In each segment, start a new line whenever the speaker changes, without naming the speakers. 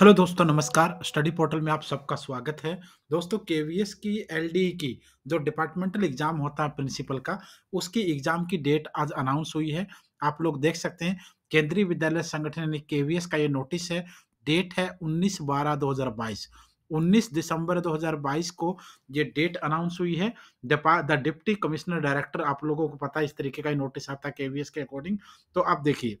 Hello दोस्तों नमस्कार study portal में आप सबका स्वागत है दोस्तों के की एल e की जो डिपार्टमेंटल एग्जाम होता है प्रिंसिपल का उसकी एग्जाम की डेट आज अनाउंस हुई है आप लोग देख सकते हैं केंद्रीय विद्यालय संगठन यानी के का ये नोटिस है डेट है उन्नीस बारह दो 19 दिसंबर 2022 को ये डेट अनाउंस हुई है द डिप्टी कमिश्नर डायरेक्टर आप लोगों को पता है इस तरीके का नोटिस आता है केवीएस के अकॉर्डिंग तो आप देखिए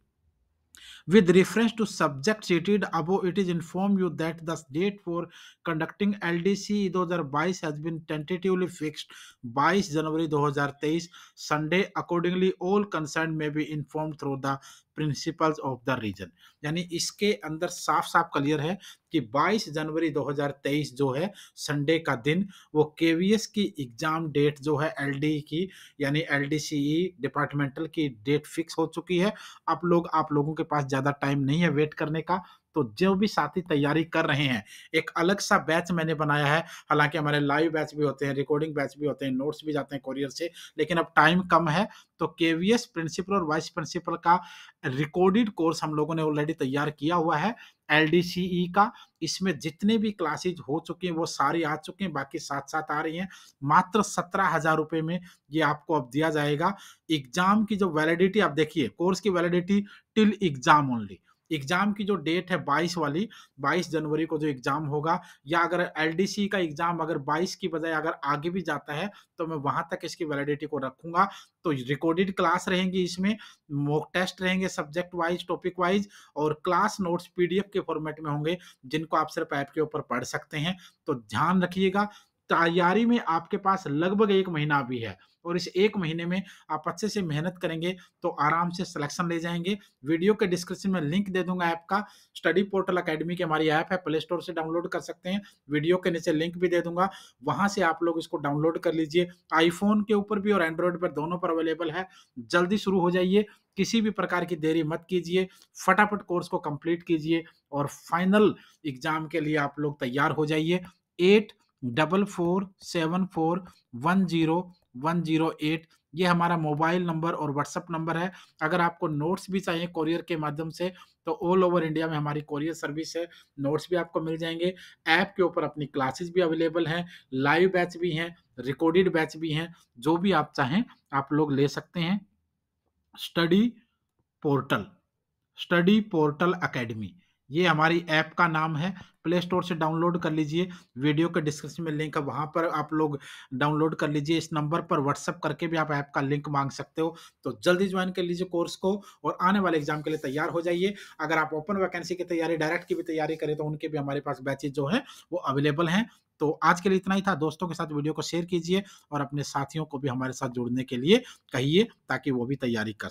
With reference to subject treated above, it is informed you that the date for conducting LDC 2022 has been tentatively fixed 22 January 2023, Sunday. Accordingly, all concerned may be informed through the principles of the region यानी इसके अंदर साफ साफ clear है कि 22 जनवरी 2023 जो है Sunday का दिन वो केवीएस की एग्जाम डेट जो है एल e की यानी एल डिपार्टमेंटल e की डेट फिक्स हो चुकी है आप लोग आप लोगों के पास ज़्यादा टाइम नहीं है वेट करने का तो जो भी साथी तैयारी कर रहे हैं एक अलग सा बैच मैंने बनाया है हालांकि हमारे लाइव बैच भी होते हैं रिकॉर्डिंग बैच भी होते हैं नोट्स भी जाते हैं कॉरियर से लेकिन अब टाइम कम है तो के प्रिंसिपल और वाइस प्रिंसिपल का रिकॉर्डेड कोर्स हम लोगों ने ऑलरेडी तैयार किया हुआ है एल e का इसमें जितने भी क्लासेज हो चुके हैं वो सारी आ चुके हैं बाकी साथ साथ आ रही हैं मात्र सत्रह हजार रुपये में ये आपको अब दिया जाएगा एग्जाम की जो वैलिडिटी आप देखिए कोर्स की validity till exam only exam की जो डेट है 22 वाली 22 जनवरी को जो एग्जाम होगा या अगर एल का एग्जाम अगर 22 की बजाय अगर आगे भी जाता है तो मैं वहां तक इसकी वैलिडिटी को रखूंगा तो रिकॉर्डेड क्लास रहेंगी इसमें मॉक टेस्ट रहेंगे सब्जेक्ट वाइज टॉपिक वाइज और क्लास नोट्स पीडीएफ के फॉर्मेट में होंगे जिनको आप सिर्फ ऐप के ऊपर पढ़ सकते हैं तो ध्यान रखिएगा तैयारी में आपके पास लगभग एक महीना भी है और इस एक महीने में आप अच्छे से मेहनत करेंगे तो आराम से सिलेक्शन ले जाएंगे वीडियो के डिस्क्रिप्शन में लिंक दे दूंगा ऐप का स्टडी पोर्टल अकेडमी की हमारी ऐप है प्ले स्टोर से डाउनलोड कर सकते हैं वीडियो के नीचे लिंक भी दे दूंगा वहां से आप लोग इसको डाउनलोड कर लीजिए आईफोन के ऊपर भी और एंड्रॉयड पर दोनों पर अवेलेबल है जल्दी शुरू हो जाइए किसी भी प्रकार की देरी मत कीजिए फटाफट कोर्स को कंप्लीट कीजिए और फाइनल एग्जाम के लिए आप लोग तैयार हो जाइए eight double four seven four one zero one zero eight ये हमारा मोबाइल नंबर और व्हाट्सअप नंबर है अगर आपको नोट्स भी चाहिए कोरियर के माध्यम से तो ऑल ओवर इंडिया में हमारी कोरियर सर्विस है नोट्स भी आपको मिल जाएंगे ऐप के ऊपर अपनी क्लासेस भी अवेलेबल हैं लाइव बैच भी हैं रिकॉर्डेड बैच भी हैं जो भी आप चाहें आप लोग ले सकते हैं study portal study portal academy ये हमारी ऐप का नाम है प्ले स्टोर से डाउनलोड कर लीजिए वीडियो के डिस्क्रिप्शन में लिंक है वहाँ पर आप लोग डाउनलोड कर लीजिए इस नंबर पर व्हाट्सअप करके भी आप ऐप का लिंक मांग सकते हो तो जल्दी ज्वाइन कर लीजिए कोर्स को और आने वाले एग्जाम के लिए तैयार हो जाइए अगर आप ओपन वैकेंसी की तैयारी डायरेक्ट की भी तैयारी करें तो उनके भी हमारे पास बैचेज जो हैं वो अवेलेबल हैं तो आज के लिए इतना ही था दोस्तों के साथ वीडियो को शेयर कीजिए और अपने साथियों को भी हमारे साथ जुड़ने के लिए कहिए ताकि वो भी तैयारी कर